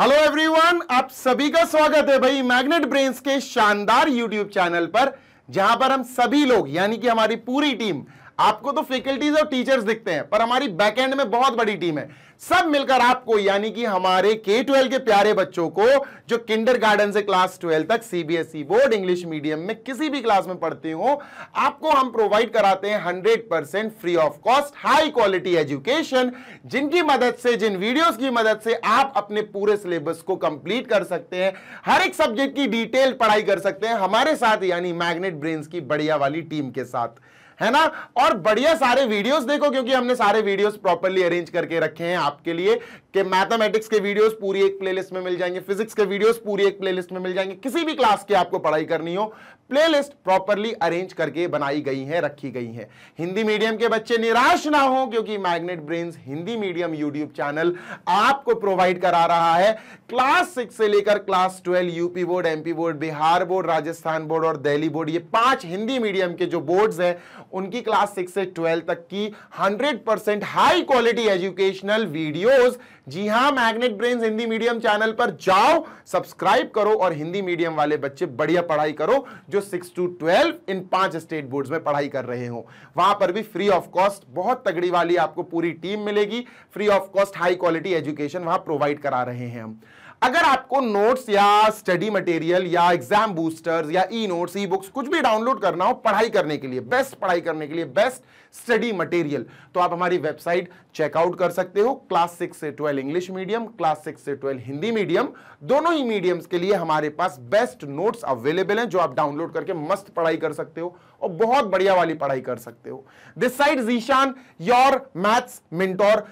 hello everyone आप सभी का स्वागत है भाई मैग्नेट ब्रेन्स के शानदार यूट्यूब चैनल पर जहां पर हम सभी लोग यानी कि हमारी पूरी टीम आपको तो फैकल्टीज और टीचर्स दिखते हैं पर हमारी बैकएंड में बहुत बड़ी टीम है सब मिलकर आपको यानी कि हमारे के ट्वेल्व के प्यारे बच्चों को जो किंडर गार्डन से क्लास ट्वेल्व तक सीबीएसई बोर्ड इंग्लिश मीडियम में किसी भी क्लास में पढ़ते हो आपको हम प्रोवाइड कराते हैं hundred percent free of cost high quality education जिनकी मदद से जिन वीडियोस की मदद से आप अपने पूरे सिलेबस को कंप्लीट कर सकते हैं हर एक सब्जेक्ट की डिटेल पढ़ाई कर सकते हैं हमारे साथ यानी मैग्नेट ब्रेन की बढ़िया वाली टीम के साथ है ना और बढ़िया सारे वीडियोस देखो क्योंकि हमने सारे वीडियोस प्रॉपरली अरेंज करके रखे हैं आपके लिए कि मैथमेटिक्स के वीडियोस पूरी एक प्लेलिस्ट में मिल जाएंगे फिजिक्स के वीडियोस पूरी एक प्लेलिस्ट में मिल जाएंगे किसी भी क्लास की आपको पढ़ाई करनी हो प्लेलिस्ट प्रॉपरली अरेंज करके बनाई गई हैं रखी गई हैं हिंदी मीडियम के बच्चे निराश ना हो क्योंकि magnet brain Hindi medium YouTube channel आपको प्रोवाइड करा रहा है क्लास सिक्स से लेकर class twelve UP board MP board Bihar board Rajasthan board और दिल्ली बोर्ड ये पांच हिंदी मीडियम के जो बोर्ड है उनकी क्लास सिक्स से ट्वेल्व तक की hundred high quality educational videos जी हाँ magnet brain Hindi medium channel पर जाओ सब्सक्राइब करो और हिंदी मीडियम वाले बच्चे बढ़िया पढ़ाई करो जो सिक्स टू ट्वेल्व इन पांच स्टेट बोर्ड्स में पढ़ाई कर रहे हो वहां पर भी फ्री ऑफ कॉस्ट बहुत तगड़ी वाली आपको पूरी टीम मिलेगी free of cost high quality education वहां प्रोवाइड करा रहे हैं हम अगर आपको नोट्स या स्टडी मटेरियल या एग्जाम बूस्टर्स या ई नोट्स ई बुक्स कुछ भी डाउनलोड करना हो पढ़ाई करने के लिए बेस्ट पढ़ाई करने के लिए बेस्ट स्टडी मटेरियल तो आप हमारी वेबसाइट चेकआउट कर सकते हो क्लास सिक्स से twelve English medium class six से ट्वेल्व हिंदी मीडियम दोनों ही मीडियम्स के लिए हमारे पास बेस्ट नोट्स अवेलेबल हैं जो आप डाउनलोड करके मस्त पढ़ाई कर सकते हो और बहुत बढ़िया वाली पढ़ाई कर सकते हो this side Zeeshan your maths mentor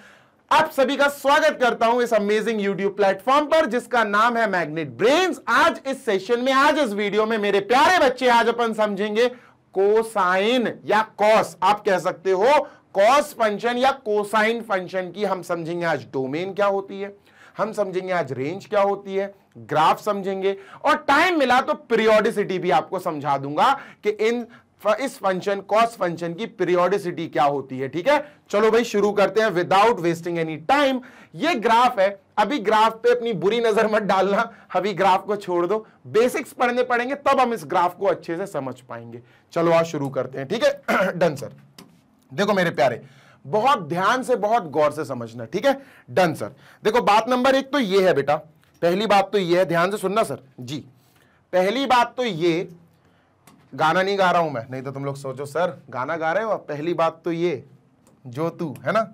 आप सभी का स्वागत करता हूं इस अमेजिंग यूट्यूब प्लेटफॉर्म पर जिसका नाम है मैग्नेट ब्रेन्स आज इस सेशन में आज इस वीडियो में मेरे प्यारे बच्चे आज अपन समझेंगे कोसाइन या कॉस आप कह सकते हो कॉस फंक्शन या कोसाइन फंक्शन की हम समझेंगे आज डोमेन क्या होती है हम समझेंगे आज रेंज क्या होती है ग्राफ समझेंगे और टाइम मिला तो पीरियोडिसिटी भी आपको समझा दूंगा कि इन इस फंक्शन कॉस फंक्शन की पीरियोडिसिटी क्या होती है ठीक है चलो भाई शुरू करते हैं विदाउट वेस्टिंग एनी टाइम ये ग्राफ है अभी ग्राफ पे अपनी बुरी नजर मत डालना अभी ग्राफ को छोड़ दो बेसिक्स पढ़ने पड़ेंगे तब हम इस ग्राफ को अच्छे से समझ पाएंगे चलो आज शुरू करते हैं ठीक है डन सर देखो मेरे प्यारे बहुत ध्यान से बहुत गौर से समझना ठीक है डन सर देखो बात नंबर एक तो ये है बेटा पहली बात तो ये है ध्यान से सुनना सर जी पहली बात तो ये गाना नहीं गा रहा हूं मैं नहीं तो तुम लोग सोचो सर गाना गा रहे हो पहली बात तो ये जो तू है ना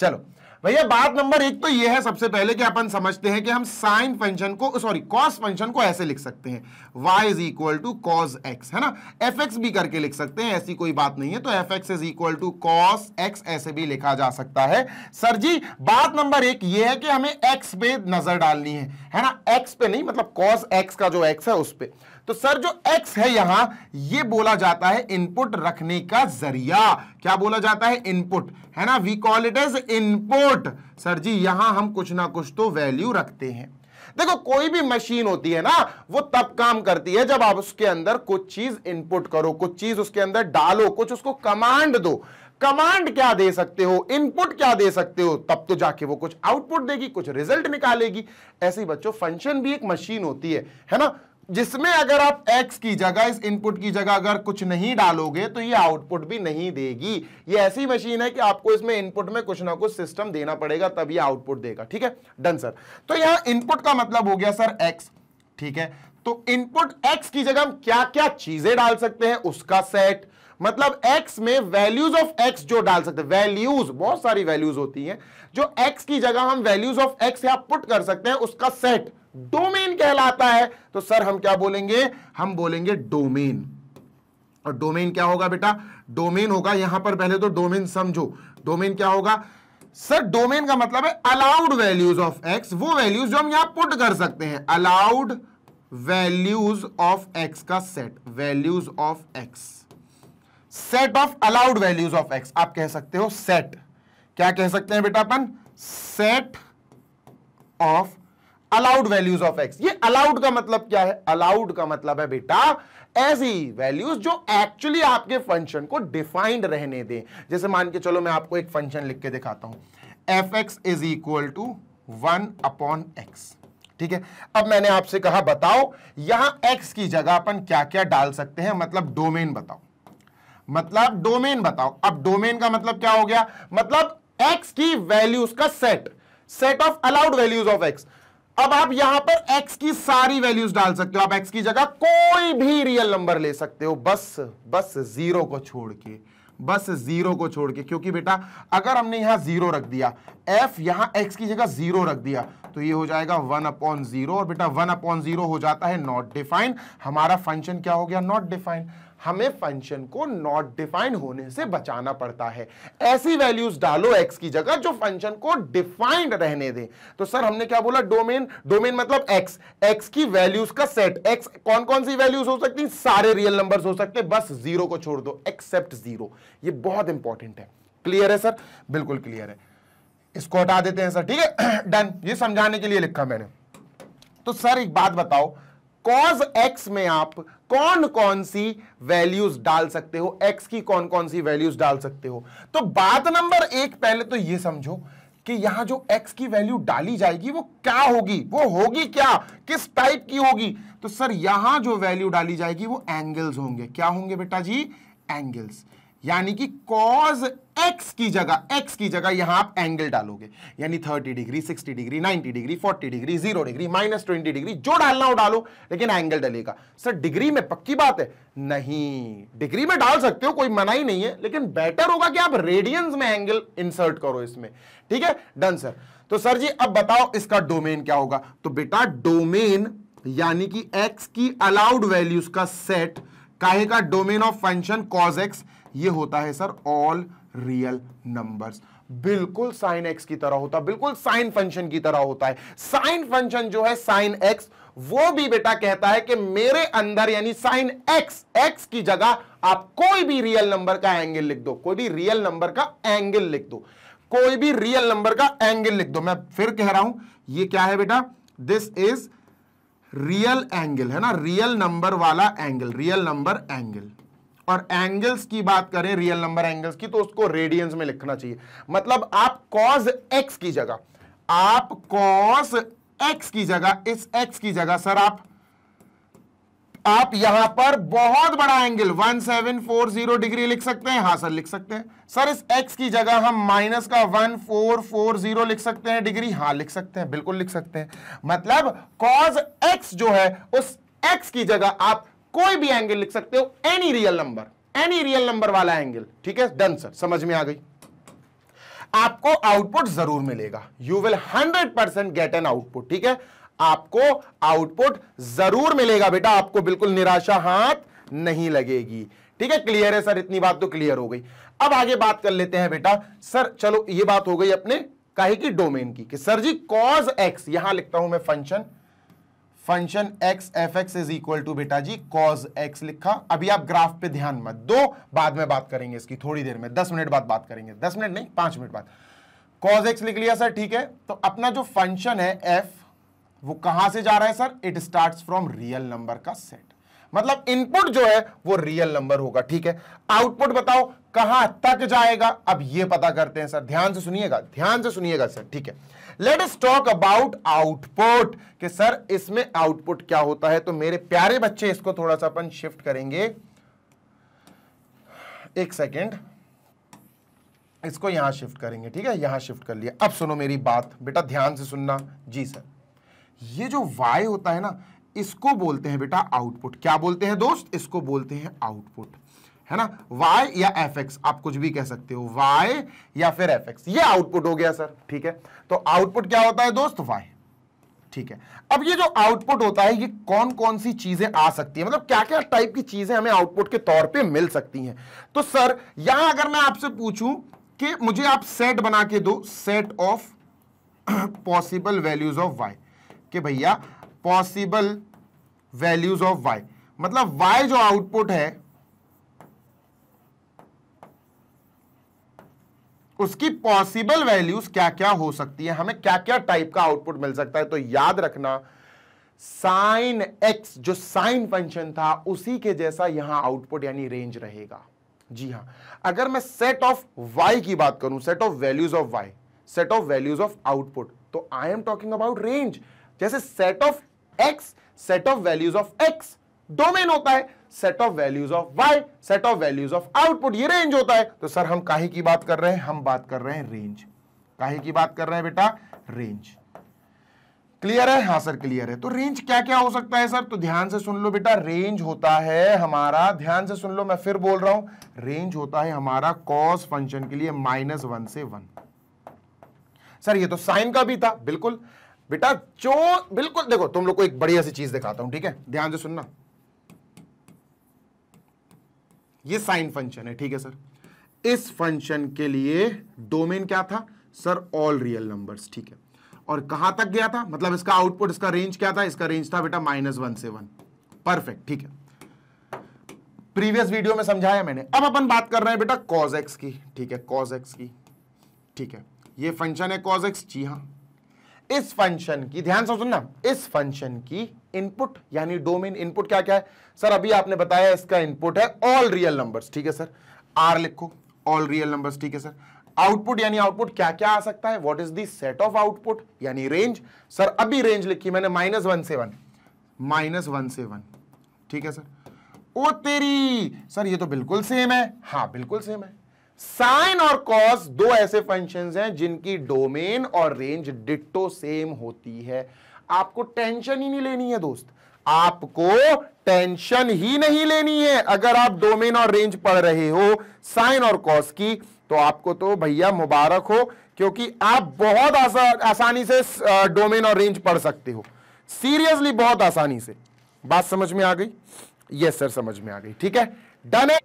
चलो भैया बात नंबर एक तो ये है सबसे पहले कि अपन समझते हैं कि हम साइन फंक्शन को सॉरी कॉस फंक्शन को ऐसे लिख सकते हैं y is equal to cos x है ना एफ एक्स भी करके लिख सकते हैं ऐसी कोई बात नहीं है तो f x is equal to cos x ऐसे भी लिखा जा सकता है सर जी बात नंबर एक ये है कि हमें एक्स पे नजर डालनी है है ना एक्स पे नहीं मतलब कॉस एक्स का जो एक्स है उस पर तो सर जो एक्स है यहां ये बोला जाता है इनपुट रखने का जरिया क्या बोला जाता है इनपुट है ना we call it as input sir जी यहां हम कुछ ना कुछ तो वैल्यू रखते हैं देखो कोई भी मशीन होती है ना वो तब काम करती है जब आप उसके अंदर कुछ चीज इनपुट करो कुछ चीज उसके अंदर डालो कुछ उसको कमांड दो कमांड क्या दे सकते हो इनपुट क्या दे सकते हो तब तो जाके वो कुछ आउटपुट देगी कुछ रिजल्ट निकालेगी ऐसे ही बच्चों फंक्शन भी एक मशीन होती है है ना जिसमें अगर आप x की जगह इस इनपुट की जगह अगर कुछ नहीं डालोगे तो ये आउटपुट भी नहीं देगी ये ऐसी मशीन है कि आपको इसमें इनपुट में कुछ ना कुछ सिस्टम देना पड़ेगा तब ये आउटपुट देगा ठीक है डन सर तो यहां इनपुट का मतलब हो गया सर x ठीक है तो इनपुट x की जगह हम क्या क्या चीजें डाल सकते हैं उसका सेट मतलब x में वैल्यूज ऑफ x जो डाल सकते हैं वैल्यूज बहुत सारी वैल्यूज होती हैं जो x की जगह हम वैल्यूज ऑफ x या पुट कर सकते हैं उसका सेट डोमेन कहलाता है तो सर हम क्या बोलेंगे हम बोलेंगे डोमेन और डोमेन क्या होगा बेटा डोमेन होगा यहां पर पहले तो डोमेन समझो डोमेन क्या होगा सर डोमेन का मतलब है अलाउड वैल्यूज ऑफ एक्स वो वैल्यूज जो हम यहां पुट कर सकते हैं अलाउड वैल्यूज ऑफ एक्स का set values of x set of allowed values of x आप कह सकते हो सेट क्या कह सकते हैं बेटा अपन set of allowed values of x ये अलाउड का मतलब क्या है अलाउड का मतलब है बेटा ऐसी वैल्यूज जो एक्चुअली आपके फंक्शन को डिफाइंड रहने दें जैसे मान के चलो मैं आपको एक फंक्शन लिख के दिखाता हूं f x is equal to one upon x ठीक है अब मैंने आपसे कहा बताओ यहां एक्स की जगह अपन क्या क्या डाल सकते हैं मतलब डोमेन बताओ मतलब डोमेन बताओ अब डोमेन का मतलब क्या हो गया मतलब एक्स की वैल्यूज का set set of allowed values of x अब आप यहां पर x की सारी वैल्यूज डाल सकते हो आप x की जगह कोई भी रियल नंबर ले सकते हो बस बस जीरो को छोड़ के बस जीरो को छोड़ के क्योंकि बेटा अगर हमने यहां जीरो रख दिया f यहां x की जगह जीरो रख दिया तो ये हो जाएगा वन अपॉन जीरो और बेटा वन अपॉन जीरो हो जाता है नॉट डिफाइन हमारा फंक्शन क्या हो गया नॉट डिफाइन हमें फंक्शन को नॉट डिफाइंड होने से बचाना पड़ता है ऐसी वैल्यूज डालो एक्स की जगह जो फंक्शन को डिफाइंड रहने दे तो सर हमने क्या बोला डोमेन डोमेन मतलब एक्स एक्स की वैल्यूज का सेट एक्स कौन कौन सी वैल्यूज हो सकती सारे रियल नंबर हो सकते बस जीरो को छोड़ दो एक्सेप्ट जीरो ये बहुत इंपॉर्टेंट है क्लियर है सर बिल्कुल क्लियर है इसको हटा देते हैं सर ठीक है डन ये समझाने के लिए लिखा मैंने तो सर एक बात बताओ कॉज एक्स में आप कौन कौन सी वैल्यूज डाल सकते हो एक्स की कौन कौन सी वैल्यूज डाल सकते हो तो बात नंबर एक पहले तो ये समझो कि यहां जो x की वैल्यू डाली जाएगी वो क्या होगी वो होगी क्या किस टाइप की होगी तो सर यहां जो वैल्यू डाली जाएगी वो एंगल्स होंगे क्या होंगे बेटा जी एंगल्स यानी कि कॉज एक्स की जगह एक्स की जगह यहां आप एंगल डालोगे यानी 30 degree 60 degree 90 degree 40 degree 0 degree minus twenty degree जो डालना हो डालो लेकिन एंगल डलेगा सर डिग्री में पक्की बात है नहीं डिग्री में डाल सकते हो कोई मना ही नहीं है लेकिन बेटर होगा कि आप रेडियंस में एंगल इंसर्ट करो इसमें ठीक है डन सर तो सर जी अब बताओ इसका डोमेन क्या होगा तो बेटा डोमेन यानी कि एक्स की अलाउड वैल्यूज का सेट काहे का domain of function cos x ये होता है सर ऑल रियल नंबर्स बिल्कुल साइन एक्स की तरह होता है बिल्कुल साइन फंक्शन की तरह होता है साइन फंक्शन जो है साइन एक्स वो भी बेटा कहता है कि मेरे अंदर यानी साइन एक्स एक्स की जगह आप कोई भी रियल नंबर का एंगल लिख दो कोई भी रियल नंबर का एंगल लिख दो कोई भी रियल नंबर का एंगल लिख दो मैं फिर कह रहा हूं ये क्या है बेटा दिस इज रियल एंगल है ना रियल नंबर वाला एंगल रियल नंबर एंगल और एंगल्स की बात करें रियल नंबर एंगल्स की तो उसको रेडियंस में लिखना चाहिए मतलब आप कॉज एक्स की जगह आप कॉस एक्स की जगह इस एक्स की जगह सर आप आप यहां पर बहुत बड़ा एंगल 1740 डिग्री लिख सकते हैं हां सर लिख सकते हैं सर इस x की जगह हम माइनस का 1440 लिख सकते हैं डिग्री हां लिख सकते हैं बिल्कुल लिख सकते हैं मतलब cos x जो है उस x की जगह आप कोई भी एंगल लिख सकते हो any real number any real number वाला एंगल ठीक है डन सर समझ में आ गई आपको आउटपुट जरूर मिलेगा you will hundred percent get an output ठीक है आपको आउटपुट जरूर मिलेगा बेटा आपको बिल्कुल निराशा हाथ नहीं लगेगी ठीक है क्लियर है सर इतनी बात तो क्लियर हो गई अब आगे बात कर लेते हैं बेटा सर चलो ये बात हो गई अपने काहे की डोमेन की कि सर जी कॉज एक्स यहां लिखता हूं मैं function function x f x is equal to बेटा जी कॉज एक्स लिखा अभी आप ग्राफ पे ध्यान मत दो बाद में बात करेंगे इसकी थोड़ी देर में दस मिनट बाद बात करेंगे दस मिनट नहीं पांच मिनट बाद कॉज एक्स लिख लिया सर ठीक है तो अपना जो फंक्शन है एफ वो कहां से जा रहा है sir it start from real number का सेट मतलब इनपुट जो है वो रियल नंबर होगा ठीक है आउटपुट बताओ कहां तक जाएगा अब ये पता करते हैं सर ध्यान से सुनिएगा ध्यान से सुनिएगा सर ठीक है let's talk about output कि सर इसमें आउटपुट क्या होता है तो मेरे प्यारे बच्चे इसको थोड़ा सा अपन शिफ्ट करेंगे एक सेकेंड इसको यहां शिफ्ट करेंगे ठीक है यहां शिफ्ट कर लिया अब सुनो मेरी बात बेटा ध्यान से सुनना जी सर ये जो वाई होता है ना इसको बोलते हैं बेटा आउटपुट क्या बोलते हैं दोस्त इसको बोलते हैं आउटपुट है ना वाई या एफ एक्स आप कुछ भी कह सकते हो वाई या फिर एफ एक्स ये आउटपुट हो गया सर ठीक है तो आउटपुट क्या होता है दोस्त वाई ठीक है अब ये जो आउटपुट होता है ये कौन कौन सी चीजें आ सकती है मतलब क्या क्या टाइप की चीजें हमें आउटपुट के तौर पे मिल सकती हैं तो सर यहां अगर मैं आपसे पूछूं कि मुझे आप सेट बना के दो set of possible values of y के भैया पॉसिबल वैल्यूज ऑफ वाई मतलब वाई जो आउटपुट है उसकी पॉसिबल वैल्यूज क्या क्या हो सकती है हमें क्या क्या टाइप का आउटपुट मिल सकता है तो याद रखना साइन एक्स जो साइन फंक्शन था उसी के जैसा यहां आउटपुट यानी रेंज रहेगा जी हां अगर मैं सेट ऑफ वाई की बात करूं set of values of y set of values of output तो I am talking about range जैसे set of x set of values of x domain होता है set of values of y set of values of output ये range होता है तो sir हम काहे की बात कर रहे हैं हम बात कर रहे हैं रेंज काहे की बात कर रहे हैं बेटा रेंज क्लियर है हाँ सर क्लियर है तो रेंज क्या क्या हो सकता है सर तो ध्यान से सुन लो बेटा रेंज होता है हमारा ध्यान से सुन लो मैं फिर बोल रहा हूं रेंज होता है हमारा कॉस फंक्शन के लिए माइनस वन से वन सर ये तो साइन का भी था बिल्कुल बेटा जो बिल्कुल देखो तुम लोग को एक बढ़िया सी चीज दिखाता हूं ठीक है ध्यान से सुनना ये साइन फंक्शन है ठीक है सर इस फंक्शन के लिए डोमेन क्या था सर ऑल रियल नंबर्स ठीक है और कहां तक गया था मतलब इसका आउटपुट इसका रेंज क्या था इसका रेंज था बेटा माइनस वन से वन परफेक्ट ठीक है प्रीवियस वीडियो में समझाया मैंने अब अपन बात कर रहे हैं बेटा कॉज एक्स की ठीक है कॉज एक्स की ठीक है ये फंक्शन है कॉज एक्स जी हाँ इस फंक्शन की ध्यान से सुनना इस फंक्शन की इनपुट यानी डोमेन इनपुट क्या क्या है सर अभी आपने बताया इसका इनपुट है ऑल रियल नंबर्स ठीक है सर आर लिखो ऑल रियल नंबर्स ठीक है सर आउटपुट यानी आउटपुट क्या क्या आ सकता है what is the set of output यानी रेंज सर अभी रेंज लिखी मैंने माइनस वन से वन माइनस वन से वन ठीक है सर ओ तेरी सर ये तो बिल्कुल सेम है हाँ बिल्कुल सेम है साइन और कॉस दो ऐसे फंक्शंस हैं जिनकी डोमेन और रेंज डिट्टो सेम होती है आपको टेंशन ही नहीं लेनी है दोस्त आपको टेंशन ही नहीं लेनी है अगर आप डोमेन और रेंज पढ़ रहे हो साइन और कॉस की तो आपको तो भैया मुबारक हो क्योंकि आप बहुत आसा, आसानी से डोमेन और रेंज पढ़ सकते हो सीरियसली बहुत आसानी से बात समझ में आ गई यस सर समझ में आ गई ठीक है डन है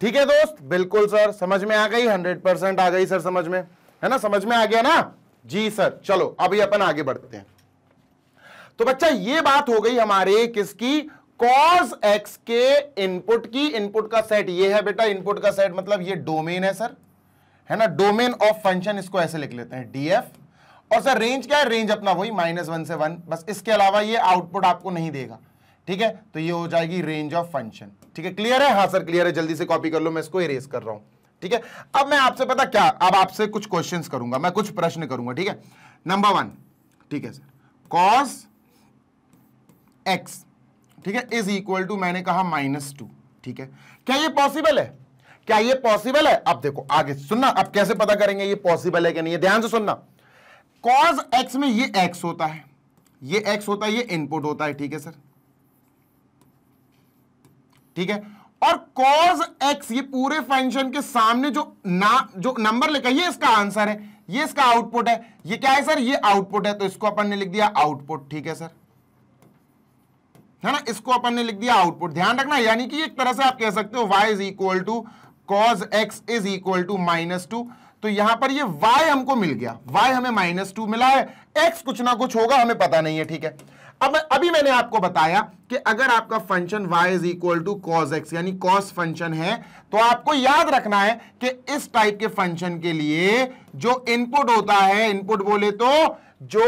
ठीक है दोस्त बिल्कुल सर समझ में आ गई हंड्रेड परसेंट आ गई सर समझ में है ना समझ में आ गया ना जी सर चलो अभी अपन आगे बढ़ते हैं तो बच्चा ये बात हो गई हमारे किसकी कॉज एक्स के इनपुट की इनपुट का सेट ये है बेटा इनपुट का सेट मतलब ये डोमेन है सर है ना डोमेन ऑफ फंक्शन इसको ऐसे लिख लेते हैं डीएफ और सर रेंज क्या है रेंज अपना वही माइनस वन से वन बस इसके अलावा ये आउटपुट आपको नहीं देगा ठीक है तो ये हो जाएगी रेंज ऑफ फंक्शन ठीक है क्लियर है हाँ सर क्लियर है जल्दी से कॉपी कर लो मैं इसको इरेज कर रहा हूं ठीक है अब मैं आपसे पता क्या अब आपसे कुछ क्वेश्चन करूंगा मैं कुछ प्रश्न करूंगा ठीक है नंबर वन ठीक है सर कॉस एक्स ठीक है इज इक्वल टू मैंने कहा माइनस टू ठीक है क्या ये पॉसिबल है क्या ये पॉसिबल है अब देखो आगे सुनना अब कैसे पता करेंगे ये पॉसिबल है कि नहीं है ध्यान से सुनना कॉस एक्स में ये एक्स होता है ये एक्स होता है ये इनपुट होता है ठीक है सर ठीक है और कॉज एक्स ये पूरे फंक्शन के सामने जो ना जो नंबर लिखा ये इसका आंसर है ये इसका आउटपुट है ये क्या है सर ये आउटपुट है तो इसको अपन ने लिख दिया आउटपुट ठीक है सर है ना इसको अपन ने लिख दिया आउटपुट ध्यान रखना यानी कि एक तरह से आप कह सकते हो y is equal to cos x is equal to minus two तो यहां पर ये y हमको मिल गया y हमें माइनस टू मिला है x कुछ ना कुछ होगा हमें पता नहीं है ठीक है अब अभी मैंने आपको बताया कि अगर आपका function y is equal to cos x यानी कॉस फंक्शन है तो आपको याद रखना है कि इस टाइप के फंक्शन के लिए जो इनपुट होता है इनपुट बोले तो जो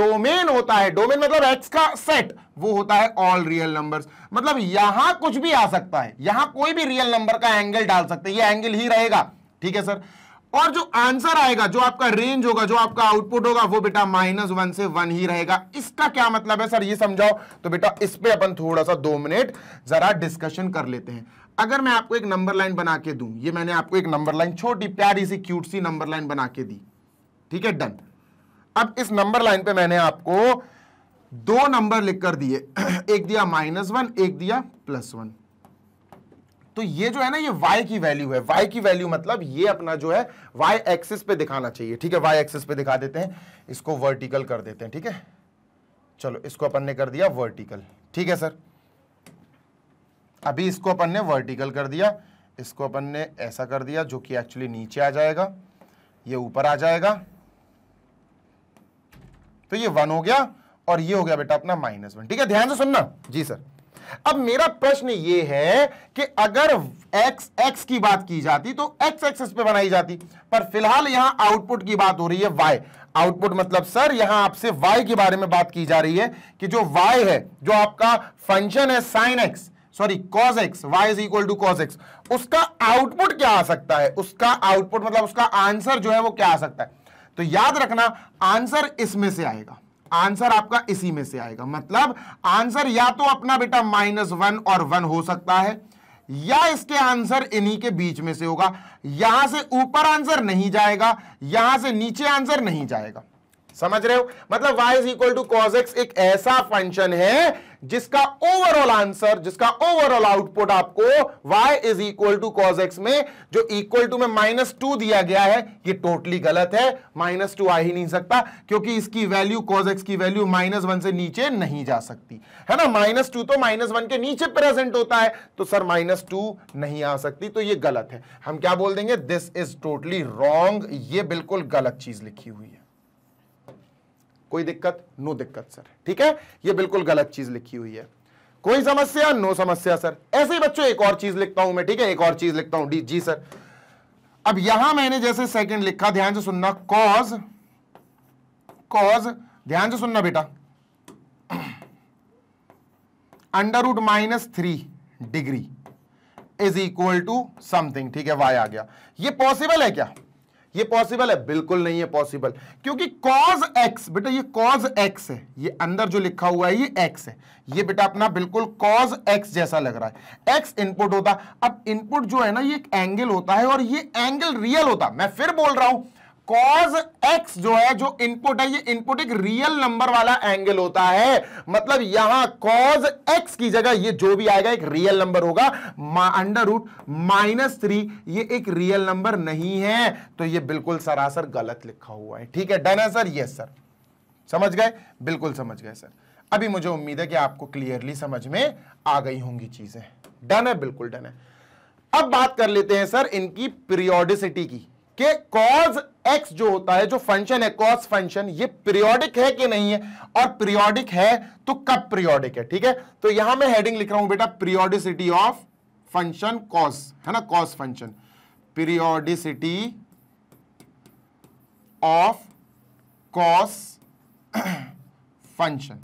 डोमेन होता है डोमेन मतलब एक्स का सेट वो होता है ऑल रियल नंबर्स मतलब यहां कुछ भी आ सकता है यहां कोई भी रियल नंबर का एंगल डाल सकते हैं ये एंगल ही रहेगा ठीक है सर और जो आंसर आएगा जो आपका रेंज होगा जो आपका आउटपुट होगा वो बेटा माइनस वन से वन ही रहेगा इसका क्या मतलब है सर ये समझाओ तो बेटा इस पे अपन थोड़ा सा दो मिनट जरा डिस्कशन कर लेते हैं अगर मैं आपको एक नंबर लाइन बना के दू ये मैंने आपको एक नंबर लाइन छोटी प्यारी सी क्यूट सी नंबर लाइन बना के दी ठीक है डन अब इस नंबर लाइन पे मैंने आपको दो नंबर लिख कर दिए एक दिया माइनस वन एक दिया प्लस वन तो ये जो है ना ये y की वैल्यू है y की वैल्यू मतलब ये अपना जो है y एक्सिस पे दिखाना चाहिए ठीक है y एक्सिस पे दिखा देते हैं इसको वर्टिकल कर देते हैं ठीक है चलो इसको अपन ने कर दिया वर्टिकल ठीक है सर अभी इसको अपन ने वर्टिकल कर दिया इसको अपन ने ऐसा कर दिया जो कि एक्चुअली नीचे आ जाएगा ये ऊपर आ जाएगा तो ये वन हो गया और ये हो गया बेटा अपना माइनस वन ठीक है ध्यान से सुनना जी सर अब मेरा प्रश्न यह है कि अगर x x की बात की जाती तो x एक्सेस पे बनाई जाती पर फिलहाल यहां आउटपुट की बात हो रही है y आउटपुट मतलब सर यहां आपसे y के बारे में बात की जा रही है कि जो y है जो आपका फंक्शन है sine x sorry cos x y is equal to cos x उसका आउटपुट क्या आ सकता है उसका आउटपुट मतलब उसका आंसर जो है वो क्या आ सकता है तो याद रखना आंसर इसमें से आएगा आंसर आपका इसी में से आएगा मतलब आंसर या तो अपना बेटा माइनस वन और वन हो सकता है या इसके आंसर इन्हीं के बीच में से होगा यहां से ऊपर आंसर नहीं जाएगा यहां से नीचे आंसर नहीं जाएगा समझ रहे हो मतलब y is equal to cos x एक ऐसा फंक्शन है जिसका ओवरऑल आंसर जिसका ओवरऑल आउटपुट आपको y is equal to cos x में जो इक्वल टू में माइनस टू दिया गया है ये टोटली गलत है माइनस टू आ ही नहीं सकता क्योंकि इसकी वैल्यू कॉज एक्स की वैल्यू माइनस वन से नीचे नहीं जा सकती है ना माइनस टू तो माइनस वन के नीचे प्रेजेंट होता है तो सर माइनस टू नहीं आ सकती तो ये गलत है हम क्या बोल देंगे दिस इज टोटली रॉन्ग ये बिल्कुल गलत चीज लिखी हुई है कोई दिक्कत नो दिक्कत सर ठीक है ये बिल्कुल गलत चीज लिखी हुई है कोई समस्या नो समस्या सर ऐसे ही बच्चों एक और चीज लिखता हूं मैं ठीक है एक और चीज लिखता हूं डी जी सर अब यहां मैंने जैसे सेकंड लिखा ध्यान से सुनना कॉज कॉज ध्यान से सुनना बेटा under root minus three degree is equal to something ठीक है वाई आ गया ये पॉसिबल है क्या ये पॉसिबल है बिल्कुल नहीं है पॉसिबल क्योंकि कॉज एक्स बेटा ये कॉज एक्स है ये अंदर जो लिखा हुआ है ये एक्स है ये बेटा अपना बिल्कुल कॉज एक्स जैसा लग रहा है एक्स इनपुट होता अब इनपुट जो है ना ये एक एंगल होता है और ये एंगल रियल होता मैं फिर बोल रहा हूं कॉज एक्स जो है जो इनपुट है ये इनपुट एक रियल नंबर वाला एंगल होता है मतलब यहां कॉज एक्स की जगह ये जो भी आएगा एक रियल नंबर होगा अंडर रूट माइनस थ्री ये एक रियल नंबर नहीं है तो ये बिल्कुल सरासर गलत लिखा हुआ है ठीक है डन है सर यस सर समझ गए बिल्कुल समझ गए सर अभी मुझे उम्मीद है कि आपको क्लियरली समझ में आ गई होंगी चीजें डन है बिल्कुल डन है अब बात कर लेते हैं सर इनकी पीरियोडिसिटी की कि कॉज एक्स जो होता है जो फंक्शन है कॉज फंक्शन ये पीरियोडिक है कि नहीं है और पीरियोडिक है तो कब पीरियोडिक है ठीक है तो यहां मैं हेडिंग लिख रहा हूं बेटा पीरियोडिसिटी ऑफ फंक्शन कॉस है ना cos function periodicity of cos function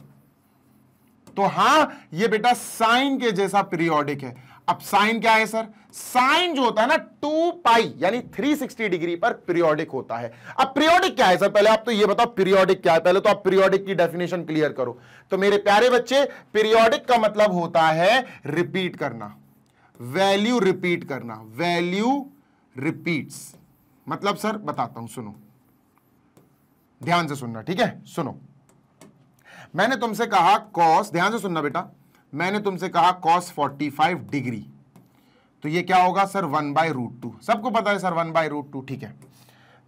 तो हां ये बेटा साइन के जैसा पीरियोडिक है अब साइन क्या है सर साइन जो होता है ना टू पाई यानी थ्री सिक्सटी डिग्री पर पीरियोडिक होता है अब पीरियोडिक क्या है सर पहले आप तो ये बताओ पीरियोडिक क्या है पहले तो आप पीरियोडिक की डेफिनेशन क्लियर करो तो मेरे प्यारे बच्चे पीरियोडिक का मतलब होता है रिपीट करना वैल्यू रिपीट करना वैल्यू रिपीट मतलब सर बताता हूं सुनो ध्यान से सुनना ठीक है सुनो मैंने तुमसे कहा कॉस ध्यान से सुनना बेटा मैंने तुमसे कहा कॉस 45 डिग्री तो ये क्या होगा sir one by root two सबको पता है sir one by root two ठीक है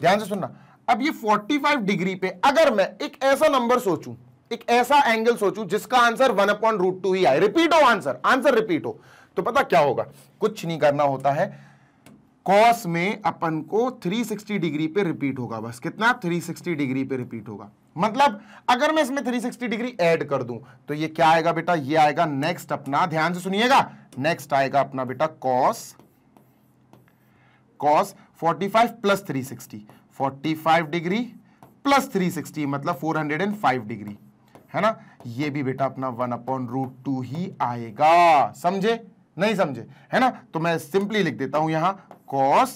ध्यान से सुनना अब ये 45 डिग्री पे अगर मैं एक ऐसा नंबर सोचूं एक ऐसा एंगल सोचूं जिसका answer one upon root two ही आए रिपीट हो आंसर आंसर रिपीट हो तो पता क्या होगा कुछ नहीं करना होता है कॉस में अपन को 360 डिग्री पे रिपीट होगा बस कितना 360 डिग्री पे रिपीट होगा मतलब अगर मैं इसमें 360 डिग्री ऐड कर दूं तो ये क्या आएगा बेटा ये आएगा नेक्स्ट अपना ध्यान से सुनिएगा नेक्स्ट आएगा अपना बेटा cos cos 45 plus 360 45 degree plus 360 मतलब 405 डिग्री है ना ये भी बेटा अपना वन अपॉन रूट टू ही आएगा समझे नहीं समझे है ना तो मैं सिंपली लिख देता हूं यहां कॉस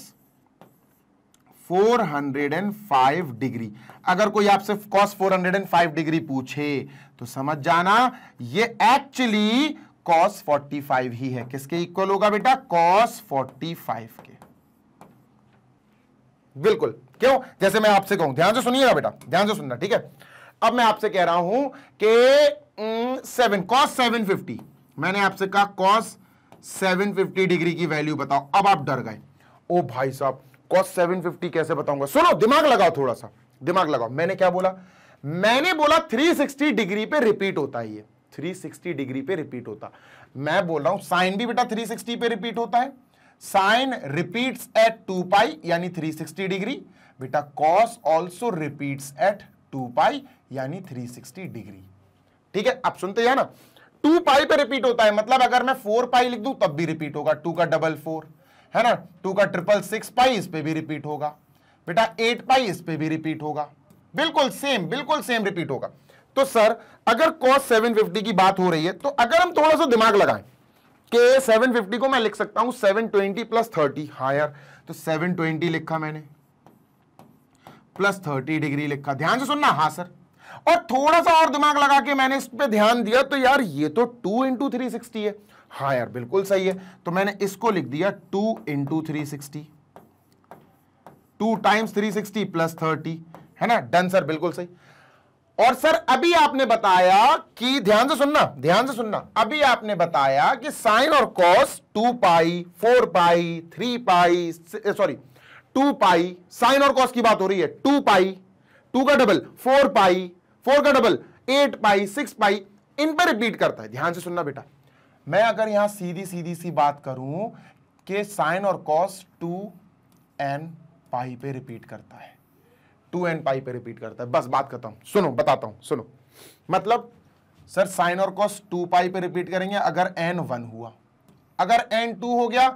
405 डिग्री अगर कोई आपसे कॉस 405 डिग्री पूछे तो समझ जाना ये एक्चुअली कॉस 45 ही है किसके इक्वल होगा बेटा कॉस 45 के बिल्कुल क्यों जैसे मैं आपसे कहूं ध्यान से सुनिएगा बेटा ध्यान से सुनना ठीक है अब मैं आपसे कह रहा हूं कि सेवन कॉस सेवन फिफ्टी मैंने आपसे कहा कॉस सेवन फिफ्टी डिग्री की वैल्यू बताओ अब आप डर गए ओ भाई साहब कॉस्ट सेवन फिफ्टी कैसे बताऊंगा सुनो दिमाग लगाओ थोड़ा सा दिमाग लगाओ मैंने क्या बोला मैंने बोला 360 डिग्री पे रिपीट होता है ये 360 डिग्री पे रिपीट होता मैं बोल रहा हूं साइन भी बेटा 360 पे रिपीट होता है sine repeats at two pi यानी 360 डिग्री बेटा cos also repeats at two pi यानी 360 डिग्री ठीक है आप सुनते हैं ना टू पाई पे रिपीट होता है मतलब अगर मैं फोर पाई लिख दू तब भी रिपीट होगा टू का डबल फोर है ना टू का ट्रिपल सिक्स पाई इस पे भी रिपीट होगा बेटा एट पाई इस पे भी रिपीट होगा बिल्कुल सेम बिल्कुल सेम रिपीट होगा तो सर अगर कॉस 750 की बात हो रही है तो अगर हम थोड़ा सा दिमाग लगाएं कि 750 को मैं लिख सकता हूं 720 प्लस थर्टी हायर यार तो 720 लिखा मैंने प्लस 30 डिग्री लिखा ध्यान से सुनना हाँ सर और थोड़ा सा और दिमाग लगा के मैंने इस पे ध्यान दिया तो यार ये तो 2 इंटू थ्री है हाँ यार बिल्कुल सही है तो मैंने इसको लिख दिया two into three sixty two times three sixty plus thirty है ना डन सर बिल्कुल सही और सर अभी आपने बताया कि ध्यान से सुनना ध्यान से सुनना अभी आपने बताया कि साइन और cos two pi four pi three pi sorry two pi sine और कॉस की बात हो रही है टू पाई टू का डबल फोर पाई फोर का double eight pi six pi इन पर रिपीट करता है ध्यान से सुनना बेटा मैं अगर यहां सीधी सीधी सी बात करूं कि साइन और कॉस टू एन पाई पे रिपीट करता है टू एन पाई पे रिपीट करता है बस बात करता हूं सुनो बताता हूं सुनो मतलब सर साइन और कॉस टू पाई पे रिपीट करेंगे अगर एन वन हुआ अगर एन टू हो गया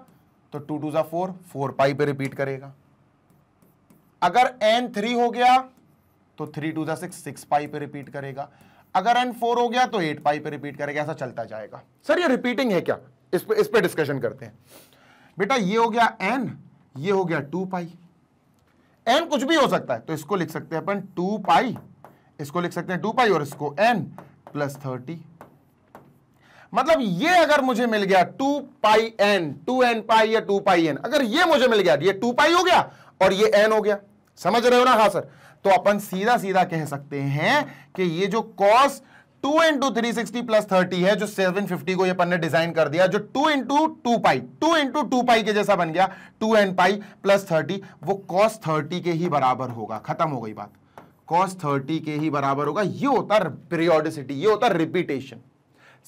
तो टू टू ज़ा फोर फोर पाई पे रिपीट करेगा अगर एन थ्री हो गया तो थ्री टू ज़ा सिक्स सिक्स पाई पे रिपीट करेगा अगर एन फोर हो गया तो एट पाई पे रिपीट करेगा ऐसा चलता जाएगा सर ये रिपीटिंग है क्या इस पे इस पे डिस्कशन करते हैं बेटा ये हो गया एन ये हो गया टू पाई एन कुछ भी हो सकता है तो इसको लिख सकते हैं अपन टू पाई इसको लिख सकते हैं टू पाई और इसको एन प्लस थर्टी मतलब ये अगर मुझे मिल गया two pi n two n pi या टू पाई एन अगर ये मुझे मिल गया ये टू पाई हो गया और ये एन हो गया समझ रहे हो ना हाँ सर तो अपन सीधा सीधा कह सकते हैं कि ये जो cos two into three sixty plus thirty है जो सेवन फिफ्टी को ये अपन ने डिजाइन कर दिया जो two into two pi two into two pi के जैसा बन गया two and pi plus thirty वो कॉस थर्टी के ही बराबर होगा खत्म हो गई बात कॉस थर्टी के ही बराबर होगा ये होता पीरियोडिसिटी ये होता है रिपीटेशन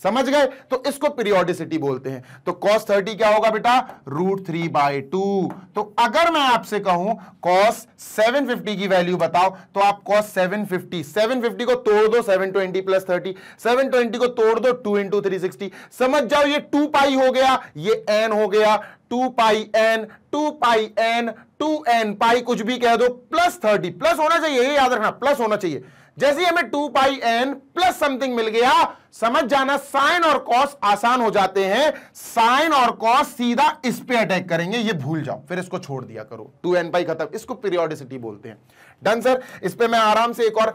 समझ गए तो इसको पीरियोडिसिटी बोलते हैं तो कॉस थर्टी क्या होगा बेटा रूट थ्री बाई टू तो अगर मैं आपसे कहूं कॉस सेवन फिफ्टी की वैल्यू बताओ तो आप cos seven fifty seven fifty को तोड़ दो seven twenty plus thirty seven twenty को तोड़ दो टू इंटू थ्री सिक्सटी समझ जाओ ये टू पाई हो गया ये एन हो गया two pi n two pi n two n pi कुछ भी कह दो प्लस थर्टी प्लस होना चाहिए ये याद रखना प्लस होना चाहिए जैसे ही हमें two pi n plus something मिल गया समझ जाना साइन और कॉस आसान हो जाते हैं साइन और कॉस सीधा इस पे अटैक करेंगे ये भूल जाओ फिर इसको छोड़ दिया करो टू एन पाई खत्म इसको पीरियोडिसिटी बोलते हैं डन सर इस पे मैं आराम से एक और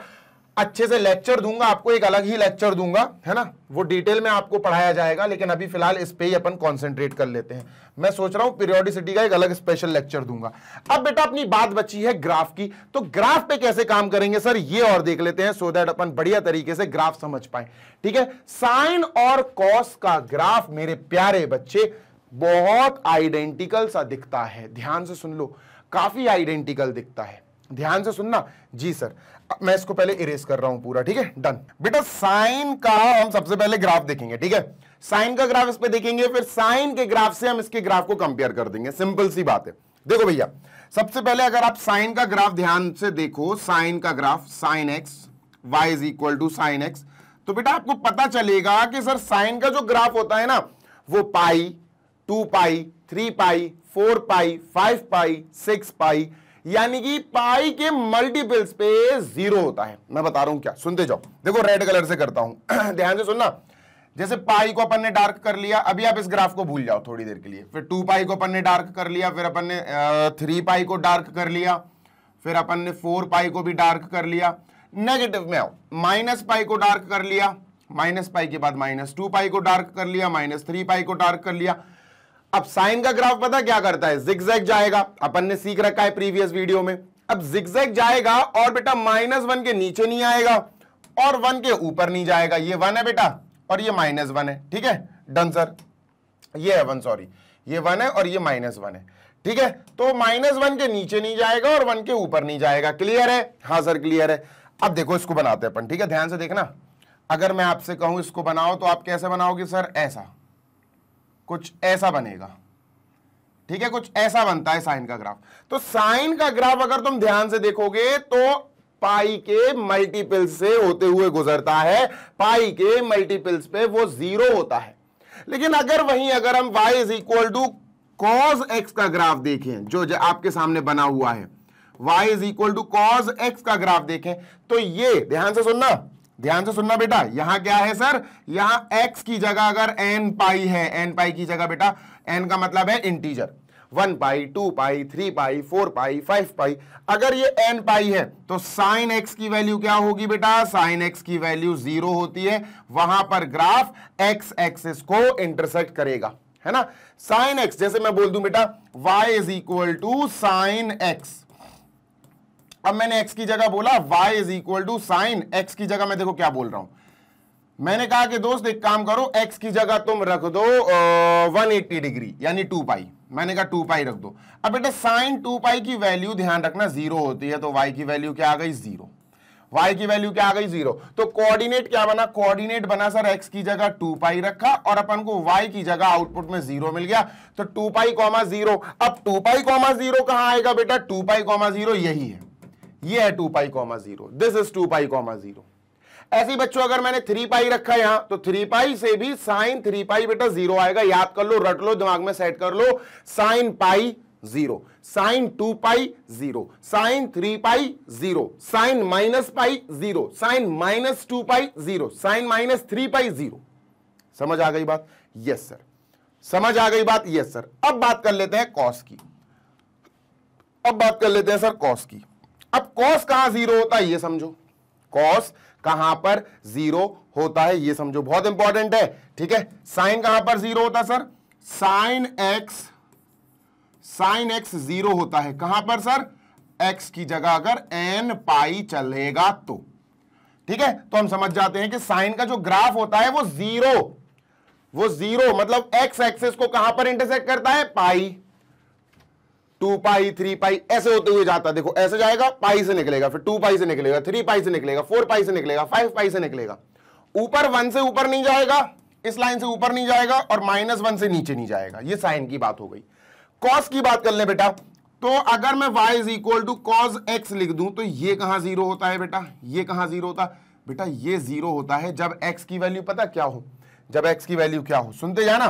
अच्छे से लेक्चर दूंगा आपको एक अलग ही लेक्चर दूंगा है ना वो डिटेल में आपको पढ़ाया जाएगा लेकिन अभी फिलहाल इस पे ही अपन कंसंट्रेट कर लेते हैं मैं सोच रहा हूं पीरियोडिसिटी का एक अलग स्पेशल लेक्चर दूंगा अब बेटा अपनी बात बची है ग्राफ की तो ग्राफ पे कैसे काम करेंगे सर ये और देख लेते हैं सो दैट अपन बढ़िया तरीके से ग्राफ समझ पाए ठीक है साइन और कॉस का ग्राफ मेरे प्यारे बच्चे बहुत आइडेंटिकल सा दिखता है ध्यान से सुन लो काफी आइडेंटिकल दिखता है ध्यान से सुनना जी सर मैं इसको पहले इरेज कर रहा हूं पूरा ठीक है डन बेटा साइन का हम सबसे पहले ग्राफ देखेंगे ठीक है साइन का ग्राफ इस पर देखेंगे फिर साइन के ग्राफ से हम इसके ग्राफ को कंपेयर कर देंगे सिंपल सी बात है देखो भैया सबसे पहले अगर आप साइन का ग्राफ ध्यान से देखो साइन का graph sine x y is equal to sine x तो बेटा आपको पता चलेगा कि सर साइन का जो ग्राफ होता है ना वो pi two pi three pi four pi five pi six pi यानी कि पाई के मल्टीपल्स पे जीरो होता है मैं बता रहा हूं क्या सुनते जाओ देखो रेड कलर से करता हूं ध्यान से सुनना जैसे पाई को अपन ने डार्क कर लिया अभी आप इस ग्राफ को भूल जाओ थोड़ी देर के लिए फिर टू पाई को अपन ने डार्क कर लिया फिर अपन ने थ्री पाई को डार्क कर लिया फिर अपन ने फोर पाई को भी डार्क कर लिया नेगेटिव में आओ माइनस पाई को डार्क कर लिया माइनस पाई के बाद माइनस टू पाई को डार्क कर लिया माइनस थ्री पाई को डार्क कर लिया अब साइन का ग्राफ पता क्या करता है जिगजैग जाएगा अपन ने सीख रखा है प्रीवियस वीडियो में अब जिगजैग जाएगा और बेटा माइनस वन के नीचे नहीं आएगा और वन के ऊपर नहीं जाएगा ये वन है बेटा और ये माइनस वन है ठीक है डन सर ये है वन सॉरी ये वन है और ये माइनस वन है ठीक है तो माइनस वन के नीचे नहीं जाएगा और वन के ऊपर नहीं जाएगा क्लियर है हाँ सर क्लियर है अब देखो इसको बनाते हैं अपन ठीक है ध्यान से देखना अगर मैं आपसे कहूं इसको बनाओ तो आप कैसे बनाओगे सर ऐसा कुछ ऐसा बनेगा ठीक है कुछ ऐसा बनता है साइन का ग्राफ तो साइन का ग्राफ अगर तुम ध्यान से देखोगे तो पाई के मल्टीपल्स से होते हुए गुजरता है पाई के मल्टीपल्स पे वो जीरो होता है लेकिन अगर वहीं अगर हम y is equal to cos x का ग्राफ देखें जो आपके सामने बना हुआ है y is equal to cos x का ग्राफ देखें तो ये ध्यान से सुनना ध्यान से सुनना बेटा यहां क्या है सर यहां x की जगह अगर n पाई है n पाई की जगह बेटा n का मतलब है integer one pi two pi three pi four pi five pi अगर ये एन पाई है तो साइन एक्स की वैल्यू क्या होगी बेटा साइन एक्स की वैल्यू जीरो होती है वहां पर ग्राफ एक्स एक्सिस को इंटरसेक्ट करेगा है ना साइन एक्स जैसे मैं बोल दूं बेटा y is equal to sine x अब मैंने एक्स की जगह बोला y is equal to sine x की जगह मैं देखो क्या बोल रहा हूं मैंने कहा कि दोस्त एक काम करो एक्स की जगह तुम रख दो वन एट्टी डिग्री यानी टू पाई मैंने कहा टू पाई रख दो अब बेटा साइन टू पाई की वैल्यू ध्यान रखना जीरो होती है तो वाई की वैल्यू क्या आ गई जीरो y की वैल्यू क्या आ गई जीरो तो कोऑर्डिनेट क्या बना कोऑर्डिनेट बना सर x की जगह टू पाई रखा और अपन को y की जगह आउटपुट में जीरो मिल गया तो टू पाई कॉमा जीरो अब टू पाई कॉमा जीरो कहां आएगा बेटा टू पाई कॉमा जीरो यही है ये है two pi comma zero this is two pi comma zero ऐसे बच्चों अगर मैंने थ्री पाई रखा यहां तो थ्री पाई से भी साइन थ्री पाई बेटा जीरो आएगा याद कर लो रट लो दिमाग में सेट कर लो sine pi zero sine two pi zero sine three pi zero sine minus pi zero sine minus two pi zero sine minus three pi zero समझ आ गई बात यस सर समझ आ गई बात यस सर अब बात कर लेते हैं कॉस की अब बात कर लेते हैं सर कॉस की अब कॉस कहां जीरो होता है ये समझो कॉस कहां पर जीरो होता है ये समझो बहुत इंपॉर्टेंट है ठीक है साइन कहां पर जीरो होता है sir sine x sine x zero होता है कहां पर सर एक्स की जगह अगर एन पाई चलेगा तो ठीक है तो हम समझ जाते हैं कि साइन का जो ग्राफ होता है वो जीरो वो जीरो मतलब एक्स एक्सिस को कहां पर इंटरसेक्ट करता है पाई टू पाई थ्री पाई ऐसे होते हुए जाता देखो ऐसे जाएगा पाई से निकलेगा फिर टू पाई से निकलेगा थ्री पाई से निकलेगा फोर पाई से निकलेगा फाइव पाई से निकलेगा ऊपर वन से ऊपर नहीं जाएगा इस लाइन से ऊपर नहीं जाएगा और माइनस वन से नीचे नहीं जाएगा ये साइन की बात हो गई कॉस की बात कर ले बेटा तो अगर मैं y is equal to cos x लिख दूं तो ये कहां जीरो होता है बेटा ये कहां जीरो होता बेटा ये जीरो होता है जब x की वैल्यू पता क्या हो जब x की वैल्यू क्या हो सुनते जाना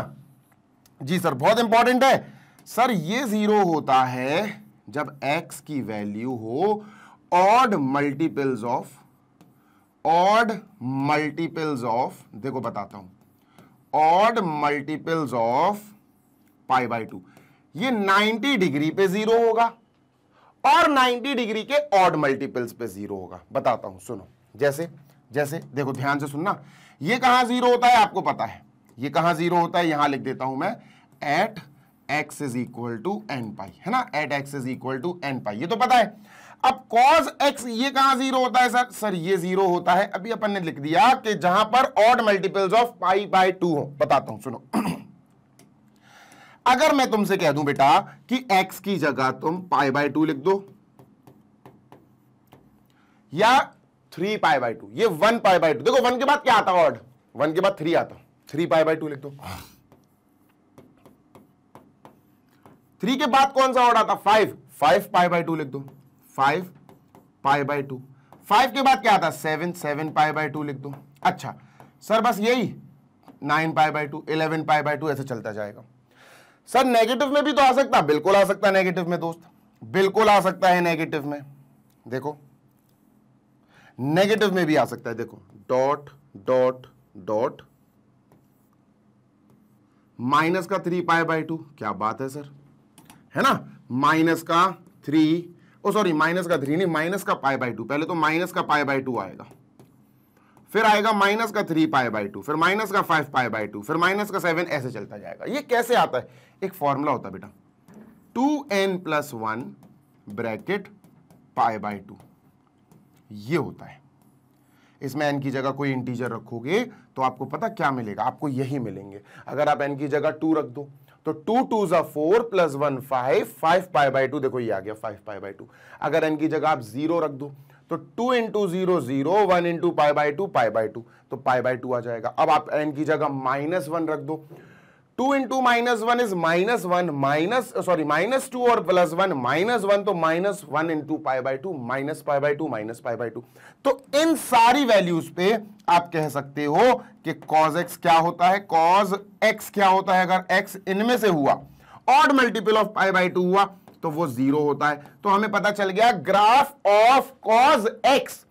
जी सर बहुत इंपॉर्टेंट है सर ये ज़ीरो होता है जब x की वैल्यू हो odd multiples of odd multiples of देखो बताता हूं odd multiples of pi by two ये 90 डिग्री पे जीरो होगा और 90 डिग्री के ऑड मल्टीपल्स पे जीरो होगा बताता हूं सुनो जैसे जैसे देखो ध्यान से सुनना ये कहां जीरो होता है आपको पता है ये कहां जीरो होता है यहां लिख देता हूं मैं at x is equal to n pi है ना at x is equal to n pi ये तो पता है अब कॉज एक्स ये कहां जीरो होता है सर सर ये जीरो होता है अभी अपन ने लिख दिया कि जहां पर odd multiples of pi by two हो बताता हूं सुनो अगर मैं तुमसे कह दूं बेटा कि एक्स की जगह तुम पाई बाय टू लिख दो या थ्री पाई बाय टू ये वन पाई बाय टू देखो वन के बाद क्या आता ऑड वन के बाद थ्री आता थ्री पाई बाय टू लिख दो थ्री के बाद कौन सा ऑर्ड आता five five pi by to लिख दो five pi by two five के बाद क्या आता seven seven pi by to लिख दो अच्छा सर बस यही nine pi by to eleven pi by to ऐसे चलता जाएगा सर नेगेटिव में भी तो आ सकता बिल्कुल आ सकता है नेगेटिव में दोस्त बिल्कुल आ सकता है नेगेटिव में देखो नेगेटिव में भी आ सकता है देखो डॉट डॉट डॉट माइनस का थ्री पाई बाई टू क्या बात है सर है ना माइनस का थ्री ओ सॉरी माइनस का थ्री नहीं माइनस का पाई बाई टू पहले तो माइनस का पाई बाई टू आएगा फिर आएगा माइनस का थ्री पाई बाई टू फिर माइनस का फाइव पाई बाई टू फिर माइनस का सेवन ऐसे चलता जाएगा ये कैसे आता है एक फॉर्मूला होता है बेटा two n plus one bracket pi by two ये होता है इसमें एन की जगह कोई इंटीजर रखोगे तो आपको पता क्या मिलेगा आपको यही मिलेंगे अगर आप एन की जगह टू रख दो तो टू टू जो four plus one five five pi by two देखो ये आ गया फाइव पाई बाई टू अगर एन की जगह आप जीरो रख दो तो two into zero zero one into pi by two pi by two तो पाई बाई टू आ जाएगा अब आप एन की जगह माइनस वन रख दो two into minus one is minus one minus sorry minus two और प्लस वन माइनस वन तो minus one into pi by two minus pi by two minus pi by two तो इन सारी values पे आप कह सकते हो कि कॉज एक्स क्या होता है कॉज एक्स क्या होता है अगर एक्स इनमें से हुआ odd multiple of pi by two हुआ तो वो जीरो होता है तो हमें पता चल गया graph of cos x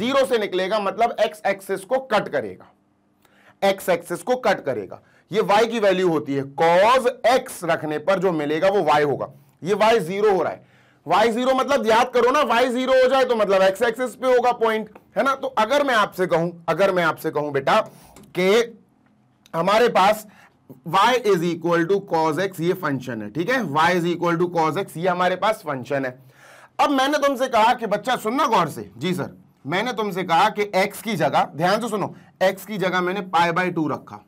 zero से निकलेगा मतलब एक्स एक्सिस को कट करेगा एक्स एक्सिस को कट करेगा ये y की वैल्यू होती है कॉज x रखने पर जो मिलेगा वो y होगा ये y जीरो हो रहा है y जीरो मतलब याद करो ना y जीरो हो जाए तो मतलब x एक्सिस पे होगा पॉइंट है ना तो अगर मैं आपसे कहूं अगर मैं आपसे कहूं बेटा कि हमारे पास y is equal to cos x ये फंक्शन है ठीक है y is equal to cos x ये हमारे पास फंक्शन है अब मैंने तुमसे कहा कि बच्चा सुनना गौर से जी सर मैंने तुमसे कहा कि x की जगह ध्यान से सुनो x की जगह मैंने पाई बाई टू रखा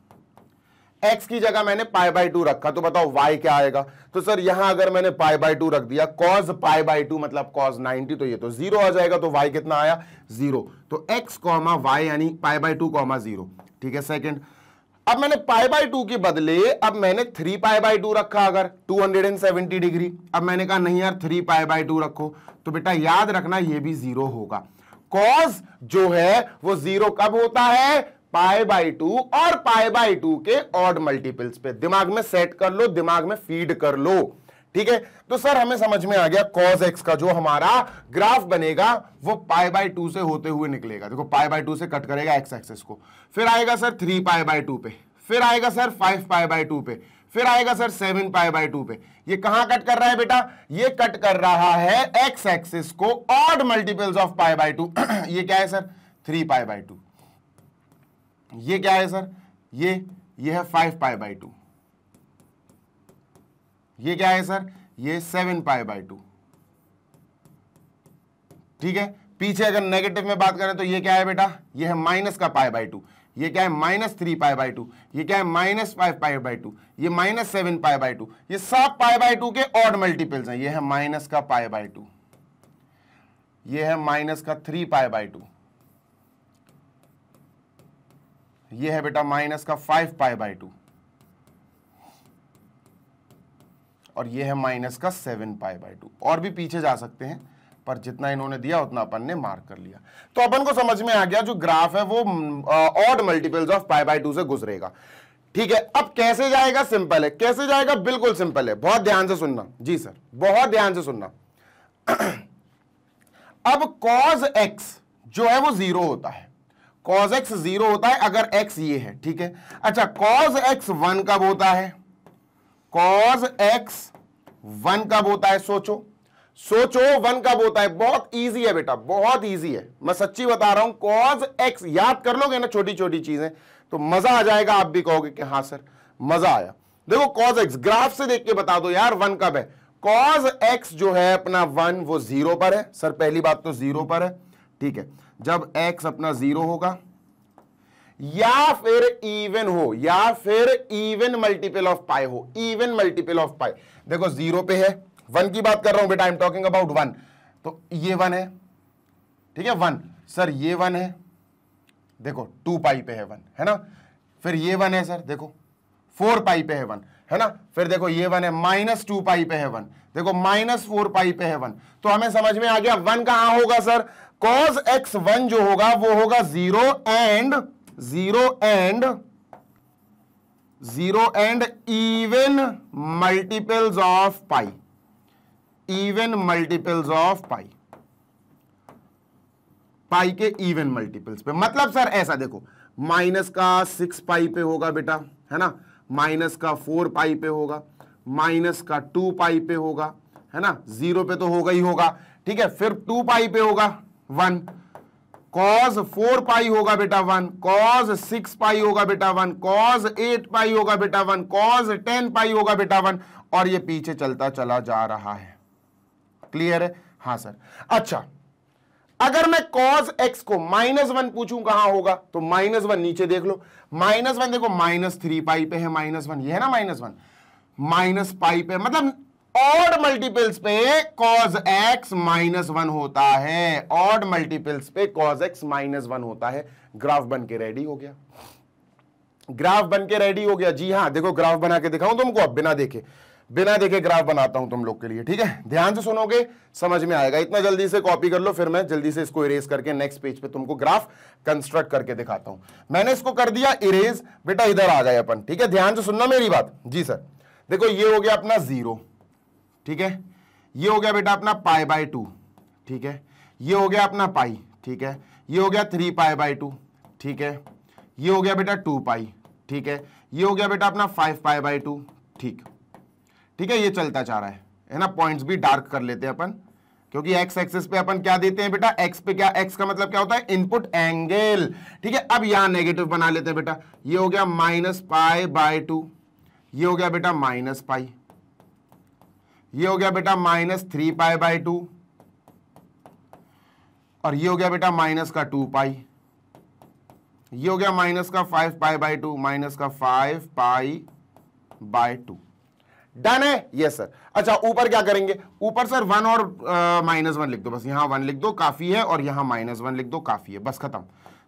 x की जगह मैंने पाई बाई टू रखा तो बताओ y क्या आएगा तो सर यहां अगर मैंने पाई बाई टू रख दिया cos पाई बाई टू मतलब cos 90 तो ये तो जीरो आ जाएगा तो y कितना आया जीरो तो x कॉमा वाई यानी pi by two comma zero ठीक है सेकंड अब मैंने पाई बाई टू के बदले अब मैंने थ्री पाई बाई टू रखा अगर 270 डिग्री अब मैंने कहा नहीं यार थ्री पाई बाई टू रखो तो बेटा याद रखना ये भी जीरो होगा कॉज जो है वो जीरो कब होता है पाए बाई टू और पाए बाई टू के ऑड मल्टीपल्स पे दिमाग में सेट कर लो दिमाग में फीड कर लो ठीक है तो सर हमें समझ में आ गया कॉज एक्स का जो हमारा ग्राफ बनेगा वो पाए बाय टू से होते हुए निकलेगा देखो पाए बाय टू से कट करेगा एक्स एक्सेस को फिर आएगा sir three pi by two पे फिर आएगा sir five pi by two पे फिर आएगा sir seven pi by two पे ये कहां कट कर रहा है बेटा ये कट कर रहा है एक्स एक्सिस को odd multiples of pi by two ये क्या है sir three pi by two ये क्या है सर ये ये है फाइव पाई बाई टू ये क्या है सर ये सेवन पाई बाई टू ठीक है पीछे अगर नेगेटिव में बात करें तो ये क्या है बेटा ये है माइनस का पाई बाई टू ये क्या है minus three pi by two ये क्या है minus five pi by two ये minus seven pi by two ये सब पाई बाई टू के ऑड मल्टीपल्स हैं ये है माइनस का पाई बाई टू ये है माइनस का थ्री पाई बाई टू ये है बेटा माइनस का फाइव पाई बाई टू और ये है माइनस का सेवन पाई बाई टू और भी पीछे जा सकते हैं पर जितना इन्होंने दिया उतना अपन ने मार्क कर लिया तो अपन को समझ में आ गया जो ग्राफ है वो odd multiples of pi by two से गुजरेगा ठीक है अब कैसे जाएगा सिंपल है कैसे जाएगा बिल्कुल सिंपल है बहुत ध्यान से सुनना जी सर बहुत ध्यान से सुनना अब कॉज एक्स जो है वो जीरो होता है कॉज एक्स जीरो होता है अगर एक्स ये है ठीक है अच्छा कॉज एक्स वन कब होता है कॉज एक्स वन कब होता है सोचो सोचो वन कब होता है बहुत इजी है बेटा बहुत इजी है मैं सच्ची बता रहा हूं कॉज एक्स याद कर लोगे ना छोटी छोटी चीजें तो मजा आ जाएगा आप भी कहोगे कि हाँ सर मजा आया देखो कॉज एक्स ग्राफ से देख के बता दो यार वन कब है कॉज एक्स जो है अपना वन वो जीरो पर है सर पहली बात तो जीरो पर है ठीक है जब एक्स अपना जीरो होगा या फिर इवन हो या फिर इवन मल्टीपल ऑफ पाई हो इवन मल्टीपल ऑफ पाई देखो जीरो पे है वन की बात कर रहा हूं बेटा I am talking about one तो ये वन है ठीक है वन सर ये वन है देखो टू पाई पे है वन है ना फिर ये वन है सर देखो फोर पाई पे है वन है ना फिर देखो ये वन है माइनस टू पाई पे है वन देखो माइनस फोर पाई पे है वन तो हमें समझ में आ गया वन कहां होगा सर कॉज एक्स वन जो होगा वो होगा zero and zero and zero and even multiples of pi even multiples of pi pi के इवन मल्टीपल्स पे मतलब सर ऐसा देखो माइनस का सिक्स पाई पे होगा बेटा है ना माइनस का फोर पाई पे होगा माइनस का टू पाई पे होगा है ना जीरो पे तो होगा ही होगा ठीक है फिर टू पाई पे होगा वन कॉज फोर पाई होगा बेटा वन कॉज सिक्स पाई होगा बेटा वन कॉज एट पाई होगा बेटा वन कॉज टेन पाई होगा बेटा वन और ये पीछे चलता चला जा रहा है क्लियर है हाँ सर अच्छा अगर मैं कॉज एक्स को माइनस वन पूछूं कहां होगा तो माइनस वन नीचे देख लो माइनस वन देखो माइनस थ्री पाई पे है माइनस वन ये है ना माइनस वन माइनस पाई पे मतलब ऑड मल्टीपल्स पे कॉज एक्स माइनस वन होता है ऑड मल्टीपल्स पे कॉज एक्स माइनस वन होता है ग्राफ बन के रेडी हो गया ग्राफ बन के रेडी हो गया जी हाँ देखो ग्राफ बना के दिखाऊं तुमको अब बिना देखे बिना देखे ग्राफ बनाता हूं तुम लोग के लिए ठीक है ध्यान से सुनोगे समझ में आएगा इतना जल्दी से कॉपी कर लो फिर मैं जल्दी से इसको इरेज करके नेक्स्ट पेज पे तुमको ग्राफ कंस्ट्रक्ट करके दिखाता हूं मैंने इसको कर दिया इरेज बेटा इधर आ गए अपन ठीक है ध्यान से सुनना मेरी बात जी सर देखो ये हो गया अपना जीरो ठीक है ये हो गया बेटा अपना पाई बाय टू ठीक है ये हो गया अपना पाई ठीक है ये हो गया थ्री पाई बाय टू ठीक है ये हो गया बेटा टू पाई ठीक है ये हो गया बेटा अपना फाइव पाई बाय टू ठीक ठीक है ये चलता जा रहा है है ना पॉइंट्स भी डार्क कर लेते हैं अपन क्योंकि एक्स एक्सिस पे अपन क्या देते हैं बेटा एक्स पे क्या एक्स का मतलब क्या होता है इनपुट एंगल ठीक है अब यहां नेगेटिव बना लेते हैं बेटा ये हो गया माइनस पाई बाय टू ये हो गया बेटा माइनस पाई ये हो गया बेटा minus three pi by two और ये हो गया बेटा माइनस का टू पाई ये हो गया माइनस का five pi by two minus का five pi by two done है यस सर अच्छा ऊपर क्या करेंगे ऊपर सर वन और माइनस वन लिख दो बस यहां वन लिख दो काफी है और यहां माइनस वन लिख दो काफी है बस खत्म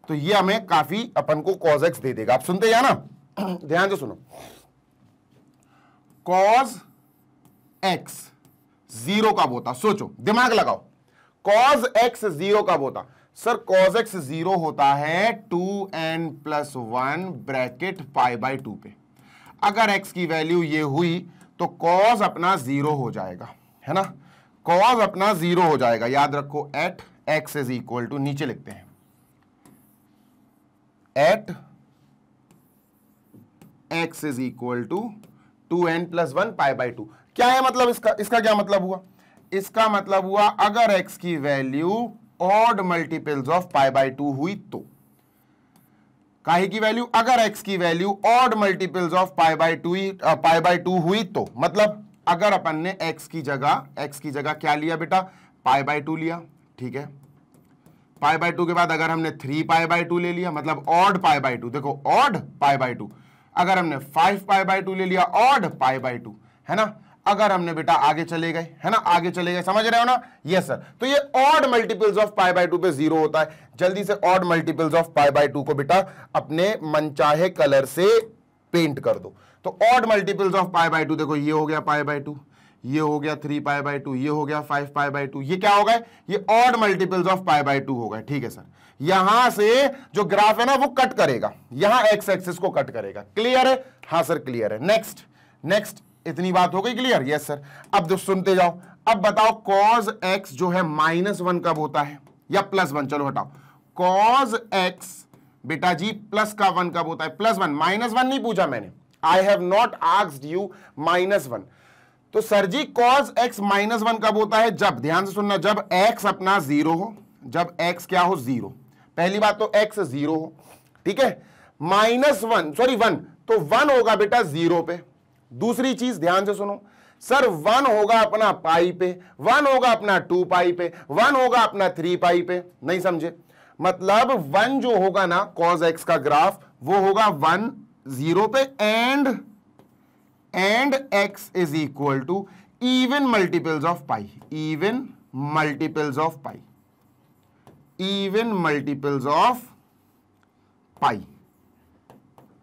तो ये हमें काफी अपन को कॉज एक्स दे देगा आप सुनते हैं ना ध्यान से सुनो कॉज एक्स जीरो कब होता सोचो दिमाग लगाओ कॉज एक्स जीरो कब होता सर कॉज एक्स जीरो होता है two n plus one bracket pi by two पे अगर एक्स की वैल्यू ये हुई तो कॉज अपना जीरो हो जाएगा है ना कॉज अपना जीरो हो जाएगा याद रखो at x is equal to नीचे लिखते हैं at x is equal to two n plus one pi by two क्या है मतलब इसका इसका क्या मतलब हुआ इसका मतलब हुआ अगर एक्स की value odd multiples of pi by two हुई तो काहे की वैल्यू अगर x की value odd multiples of pi by two pi by two हुई तो मतलब अगर अपन ने एक्स की जगह एक्स की जगह क्या लिया बेटा पाई बाई टू लिया ठीक है पाई बाई टू के बाद अगर हमने थ्री पाई बाई टू ले लिया मतलब ऑड पाई बाई टू देखो ऑड पाई बाई टू अगर हमने फाइव पाई बाई टू ले लिया ऑड पाई बाई टू है ना अगर हमने बेटा आगे चले गए है ना आगे चले गए समझ रहे हो ना यस सर तो ये odd multiples of pi by two पे जीरो होता है जल्दी से odd multiples of pi by two को बेटा अपने मनचाहे कलर से पेंट कर दो तो odd multiples of pi by two देखो ये हो गया पाई बाय टू ये हो गया थ्री पाई बाय टू ये हो गया फाइव पाई बाय टू ये क्या हो गए ये odd multiples of pi by two हो गए ठीक है सर यहां से जो ग्राफ है ना वो कट करेगा यहां एक्स एक्सिस को कट करेगा क्लियर है हाँ सर क्लियर है नेक्स्ट नेक्स्ट इतनी बात हो गई क्लियर यस सर अब जो सुनते जाओ अब बताओ कॉज एक्स जो है माइनस वन कब होता है या प्लस वन चलो हटाओ कॉज एक्स बेटा जी प्लस का वन कब होता है प्लस वन माइनस वन नहीं पूछा मैंने I have not asked you minus one तो sir ji cos x minus one कब होता है जब ध्यान से सुनना जब एक्स अपना जीरो हो जब एक्स क्या हो जीरो पहली बात तो एक्स जीरो हो ठीक है माइनस वन सॉरी वन तो वन होगा बेटा जीरो पे दूसरी चीज ध्यान से सुनो सर वन होगा अपना पाई पे वन होगा अपना टू पाई पे वन होगा अपना थ्री पाई पे नहीं समझे मतलब वन जो होगा ना कॉज एक्स का ग्राफ वो होगा वन जीरो पे and and x is equal to even multiples of pi even multiples of pi even multiples of pi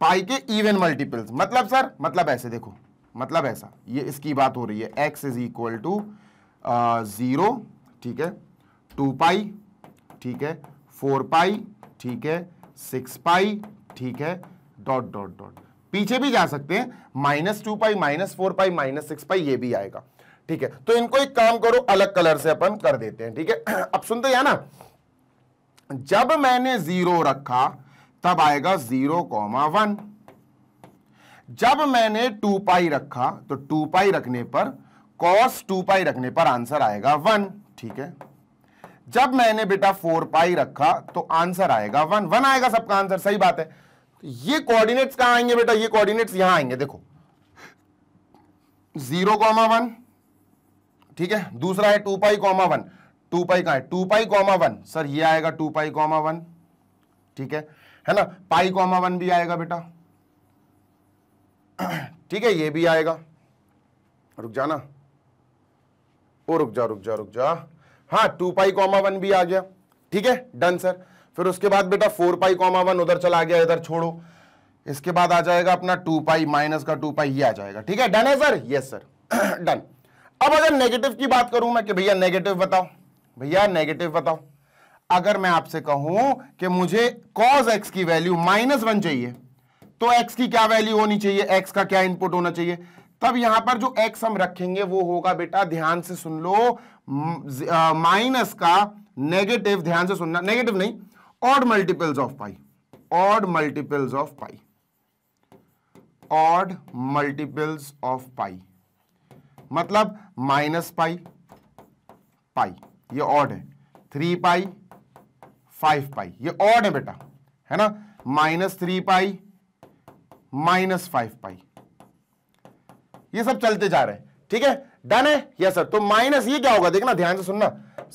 pi के इवन मल्टीपल्स मतलब सर मतलब ऐसे देखो मतलब ऐसा ये इसकी बात हो रही है x is equal to zero ठीक है टू पाई ठीक है फोर पाई ठीक है सिक्स पाई ठीक है डॉट डॉट डॉट पीछे भी जा सकते हैं minus two pi minus four pi minus six pi ये भी आएगा ठीक है तो इनको एक काम करो अलग कलर से अपन कर देते हैं ठीक है अब सुनते हैं ना जब मैंने जीरो रखा तब आएगा जीरो कॉमा वन जब मैंने टू पाई रखा तो टू पाई रखने पर कॉस टू पाई रखने पर आंसर आएगा वन ठीक है जब मैंने बेटा फोर पाई रखा तो आंसर आएगा वन वन आएगा सबका आंसर सही बात है ये कोऑर्डिनेट्स कहां आएंगे बेटा ये कोऑर्डिनेट्स यहां आएंगे देखो जीरो कॉमा वन ठीक है दूसरा है two pi comma one two pi का है two pi comma one sir ये आएगा टू पाई कॉमा वन ठीक है है ना पाई कॉमा वन भी आएगा बेटा ठीक है ये भी आएगा रुक जाना ओ रुक जा रुक जा रुक जा हाँ टू पाई कॉमा वन भी आ गया ठीक है डन सर फिर उसके बाद बेटा फोर पाई कॉमा वन उधर चला गया इधर छोड़ो इसके बाद आ जाएगा अपना टू पाई माइनस का टू पाई ये आ जाएगा ठीक है डन है सर यस सर डन अब अगर नेगेटिव की बात करूं मैं कि भैया नेगेटिव बताओ भैया नेगेटिव बताओ अगर मैं आपसे कहूं कि मुझे कॉज एक्स की वैल्यू माइनस वन चाहिए तो एक्स की क्या वैल्यू होनी चाहिए एक्स का क्या इनपुट होना चाहिए तब यहां पर जो एक्स हम रखेंगे वो होगा बेटा ध्यान से सुन लो माइनस का नेगेटिव ध्यान से सुनना नेगेटिव नहीं odd multiples of pi odd multiples of pi odd multiples of pi मतलब माइनस पाई पाई ये ऑड है थ्री पाई फाइव पाई ये ऑड है बेटा है ना minus three pi minus five pi ये सब चलते जा रहे हैं ठीक है डन है यस सर तो माइनस ये क्या होगा देखना ध्यान से सुनना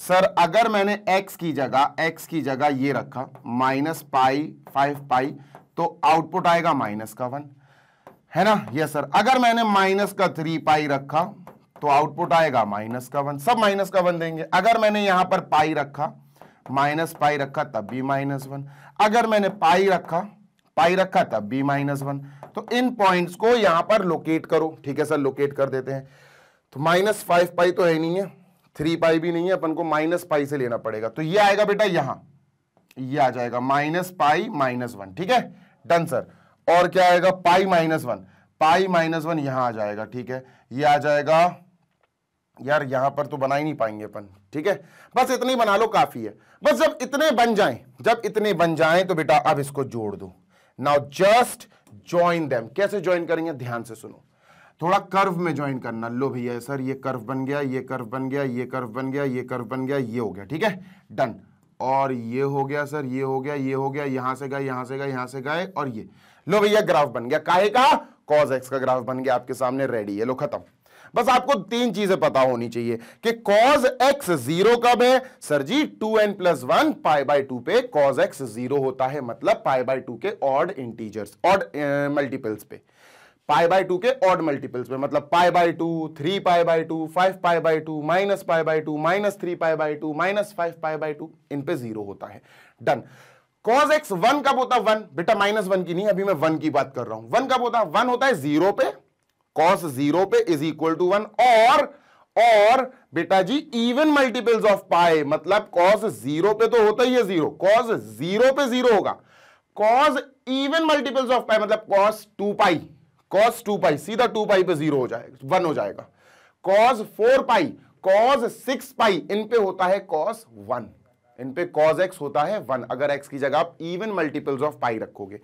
सर अगर मैंने x की जगह x की जगह ये रखा माइनस पाई फाइव पाई तो आउटपुट आएगा माइनस का वन है ना यस सर अगर मैंने माइनस का थ्री पाई रखा तो आउटपुट आएगा माइनस का वन सब माइनस का वन देंगे अगर मैंने यहां पर पाई रखा माइनस पाई रखा तब भी माइनस वन अगर मैंने पाई रखा पाई रखा तब भी माइनस वन तो इन पॉइंट्स को यहां पर लोकेट करो ठीक है सर लोकेट कर देते हैं तो माइनस फाइव पाई तो है नहीं है थ्री पाई भी नहीं है अपन को माइनस पाई से लेना पड़ेगा तो ये आएगा बेटा यहां ये आ जाएगा माइनस पाई माइनस वन ठीक है डन सर और क्या आएगा pi minus one pi minus one यहां आ जाएगा ठीक है ये आ जाएगा यार यहां पर तो बना ही नहीं पाएंगे अपन ठीक है बस इतने बना लो काफी है बस जब इतने बन जाएं जब इतने बन जाएं तो बेटा अब इसको जोड़ दो नाउ जस्ट ज्वाइन देम कैसे ज्वाइन करेंगे ध्यान से सुनो थोड़ा कर्व में ज्वाइन करना लो भैया सर ये कर्व बन गया ये कर्व बन गया ये कर्व बन गया ये कर्व बन गया ये हो गया ठीक है डन और ये हो गया सर ये हो गया ये हो गया यहां से गए यहां से गए यहां से गए और ये लो भैया ग्राफ बन गया काहे का कॉज एक्स का ग्राफ बन गया आपके सामने रेडी है लो खत्म बस आपको तीन चीजें पता होनी चाहिए कि कॉज एक्स जीरो कब है sir ji two n plus one pi by two पे कॉज एक्स जीरो होता है मतलब पाई बाई टू के ऑड इंटीजर्स ऑड मल्टीपल्स पे पाई बाई टू के ऑड मल्टीपल्स में मतलब pi by two three pi by two five pi by two minus pi by two minus three pi by two minus five pi by two इन पे zero होता है done cos x one कब होता है one बेटा minus one की नहीं अभी मैं वन की बात कर रहा हूं वन कब होता है वन होता है जीरो पे कॉस जीरो पे इज इक्वल टू वन और और बेटा जी इवन मल्टीपल्स ऑफ पाए मतलब कॉस जीरो पे तो होता ही है जीरो कॉस जीरो पे जीरो होगा cos even multiples of pi मतलब cos two pi cos two pi सीधा टू पाई पे जीरो हो जाएगा वन हो जाएगा cos four pi cos six pi इन पे होता है कॉस वन इन पे कॉज एक्स होता है वन अगर एक्स की जगह आप इवन मल्टीपल्स ऑफ पाई रखोगे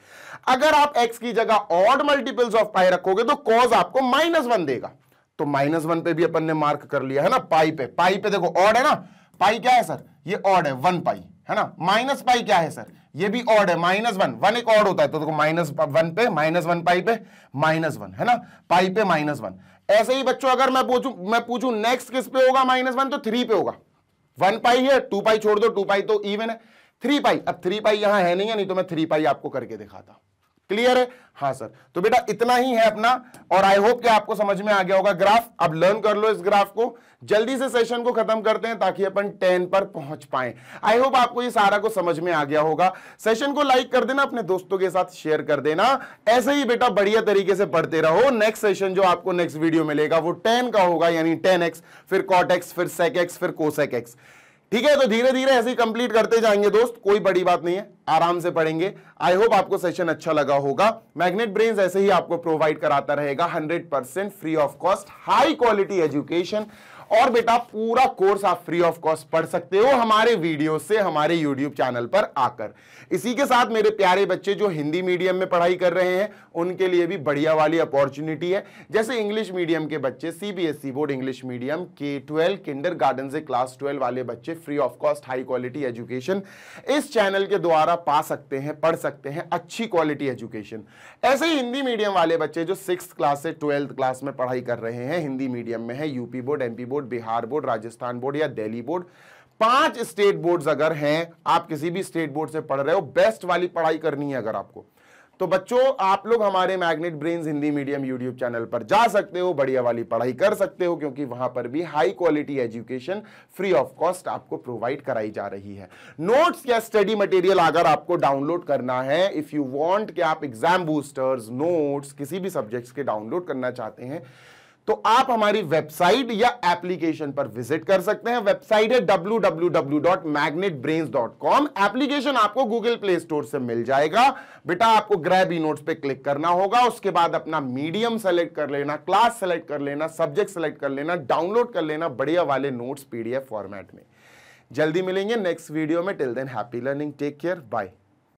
अगर आप एक्स की जगह ऑड मल्टीपल्स ऑफ पाई रखोगे तो कॉज आपको माइनस वन देगा तो माइनस वन पे भी अपन ने मार्क कर लिया है ना पाई पे पाई पे देखो ऑड है ना पाई क्या है सर ये ऑड है वन पाई है ना माइनस पाई क्या है सर ये भी ऑड है माइनस वन वन एक ऑड होता है तो देखो माइनस वन पे माइनस वन पाई पे माइनस वन है ना पाई पे माइनस वन ऐसे ही बच्चों अगर मैं पूछूं मैं पूछूं नेक्स्ट किस पे होगा माइनस वन तो थ्री पे होगा वन पाई है टू पाई छोड़ दो टू पाई तो इवन है थ्री पाई अब थ्री पाई यहां है नहीं है नहीं तो मैं थ्री पाई आपको करके दिखाता क्लियर है हाँ सर तो बेटा इतना ही है अपना और आई होप कि आपको समझ में आ गया होगा ग्राफ अब लर्न कर लो इस ग्राफ को जल्दी से सेशन को खत्म करते हैं ताकि अपन टेन पर पहुंच पाए आई होप आपको ये सारा को समझ में आ गया होगा सेशन को लाइक कर देना अपने दोस्तों के साथ शेयर कर देना ऐसे ही बेटा बढ़िया तरीके से पढ़ते रहो नेक्स्ट सेशन जो आपको नेक्स्ट वीडियो मिलेगा वो टेन का होगा यानी टेन फिर कॉट फिर सेक फिर कोसेक एक्स ठीक है तो धीरे धीरे ऐसे ही कंप्लीट करते जाएंगे दोस्त कोई बड़ी बात नहीं है आराम से पढ़ेंगे आई होप आपको सेशन अच्छा लगा होगा मैग्नेट ब्रेन ऐसे ही आपको प्रोवाइड कराता रहेगा 100% free of cost high quality education और बेटा पूरा कोर्स आप फ्री ऑफ कॉस्ट पढ़ सकते हो हमारे वीडियो से हमारे यूट्यूब चैनल पर आकर इसी के साथ मेरे प्यारे बच्चे जो हिंदी मीडियम में पढ़ाई कर रहे हैं उनके लिए भी बढ़िया वाली अपॉर्चुनिटी है जैसे इंग्लिश मीडियम के बच्चे सीबीएसई बोर्ड इंग्लिश मीडियम के ट्वेल्व किंडर गार्डन से क्लास ट्वेल्व वाले बच्चे free of cost high quality education इस चैनल के द्वारा पा सकते हैं पढ़ सकते हैं अच्छी क्वालिटी एजुकेशन ऐसे ही हिंदी मीडियम वाले बच्चे जो सिक्स क्लास से ट्वेल्थ क्लास में पढ़ाई कर रहे हैं हिंदी मीडियम में है UP board MP board board Bihar board Rajasthan board या दिल्ली बोर्ड पांच स्टेट बोर्ड्स अगर हैं आप किसी भी स्टेट बोर्ड से पढ़ रहे हो बेस्ट वाली पढ़ाई करनी है अगर आपको तो बच्चों आप लोग हमारे magnet brain Hindi medium YouTube channel पर जा सकते हो बढ़िया वाली पढ़ाई कर सकते हो क्योंकि वहां पर भी high quality education free of cost आपको प्रोवाइड कराई जा रही है नोट्स या स्टडी मटेरियल अगर आपको डाउनलोड करना है इफ यू वांट कि आप एग्जाम बूस्टर्स नोट्स किसी भी सब्जेक्ट्स के डाउनलोड करना चाहते हैं तो आप हमारी वेबसाइट या एप्लीकेशन पर विजिट कर सकते हैं वेबसाइट है www.magnetbrains.com एप्लीकेशन आपको गूगल प्ले स्टोर से मिल जाएगा बेटा आपको ग्रैब ई नोट्स पे क्लिक करना होगा उसके बाद अपना मीडियम सेलेक्ट कर लेना क्लास सेलेक्ट कर लेना सब्जेक्ट सेलेक्ट कर लेना डाउनलोड कर लेना बढ़िया वाले नोट्स पीडीएफ फॉर्मेट में जल्दी मिलेंगे नेक्स्ट वीडियो में till then happy learning take care bye